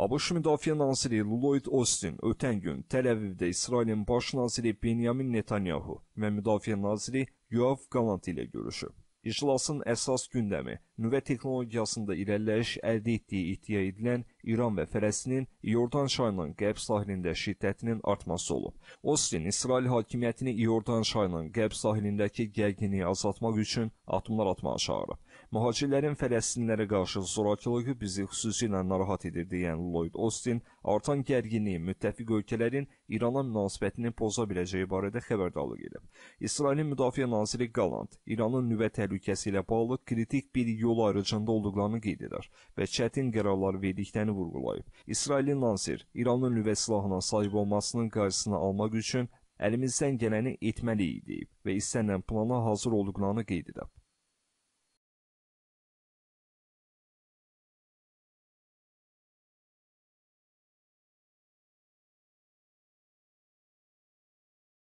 ABŞ Müdafiə naziri Lloyd Austin ötən gün Təl-Əvivdə İsrailin baş naziri Benyamin Netanyahu və müdafiə naziri Yoav Qalant ilə görüşüb. İclasın əsas gündəmi nüvə texnologiyasında irəliləyiş əldə etdiyi iddia edilən İran və Fələstinin İordan çayının qərb sahilində şiddətinin artması olub. Ostin İsrail hakimiyyətini İordan çayının qərb sahilindəki gərginliyi azaltmaq üçün addımlar atmağa çağırıb. Mühacirlərin Fələstinlərə qarşı zorakılığı bizi xüsusilə narahat edir deyən Lloyd Austin artan gərginliyi müttəfiq ölkələrin İrana münasibətini poza biləcəyi barədə xəbərdarlıq edib. İsrailin müdafiə naziri Galant İranın nüvə təhlükəsi ilə bağlı kritik bir yol yolu ayrıcında olduqlarını qeyd edər və çətin qərarlar verdiklərini vurğulayıb. İsrailin Nansir İranın nüvə silahına sahib olmasının qarşısını almaq üçün əlimizdən gələni etməliyik deyib və istənilən plana hazır olduqlarını qeyd edib.